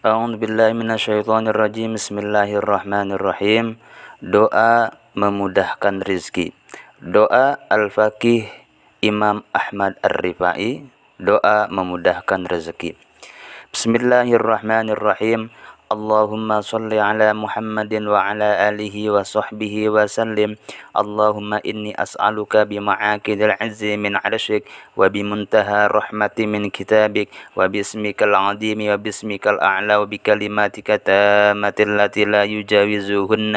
A'udzu billahi minasyaitonir rajim. Bismillahirrahmanirrahim. Doa memudahkan rezeki. Doa Al-Faqih Imam Ahmad Ar-Rifai, doa memudahkan rezeki. Bismillahirrahmanirrahim. اللهم صل على محمد وعلى آله وصحبه وسلم اللهم إني أسألك بمعاكد العز من عرشك وبمنتهى الرحمة من كتابك وباسمك العظيم وباسمك الأعلى وبكلماتك التامة التي لا يجاوزهن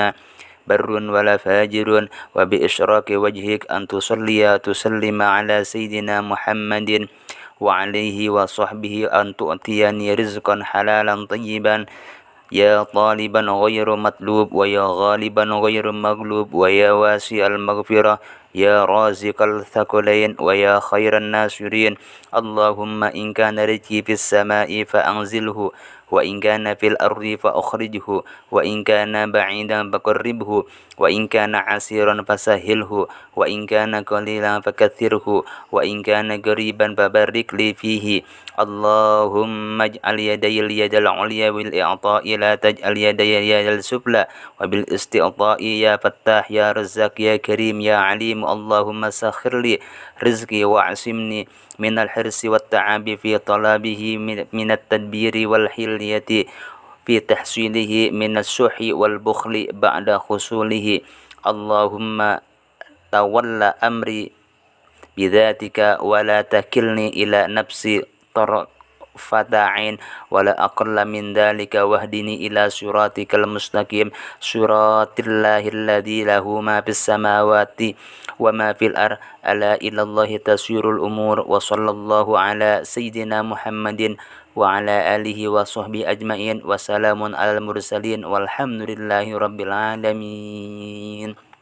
بر ولا فاجر وبإشراك وجهك أن تصلي تسلم على سيدنا محمد وعليه وصحبه أن تؤتيني رزقا حلالا طيبا يا طالبا غير مطلوب ويا غالبا غير مغلوب ويا واسع المغفرة يا رازق الثقلين ويا خير الناصرين اللهم إن كان رجي في السماء فأنزله وإن كان في الأرض فأخرجه وإن كان بعيدا فقربه وإن كان عسيرا فسهله وإن كان قليلا فكثره وإن كان قريبا فبارك لي فيه اللهم اجعل يدي اليد العليا بالإعطاء لا تجعل يدي اليد السفلى وبالاستعطاء يا فتاح يا رزاق يا كريم يا عليم اللهم سخر لي رزقي واعصمني من الحرص والتعب في طلبه من التدبير والحلية في تحصيله من السح والبخل بعد خصوله اللهم تولى أمري بذاتك ولا تكلني إلى نفسي طرق فتاعين ولا أقل من ذلك واهدني إلى صراطك المستقيم صراط الله الذي له ما في السماوات وما في الأرض ألا إلى الله تسير الأمور وصلى الله على سيدنا محمد وعلى آله وصحبه أجمعين وسلام على المرسلين والحمد لله رب العالمين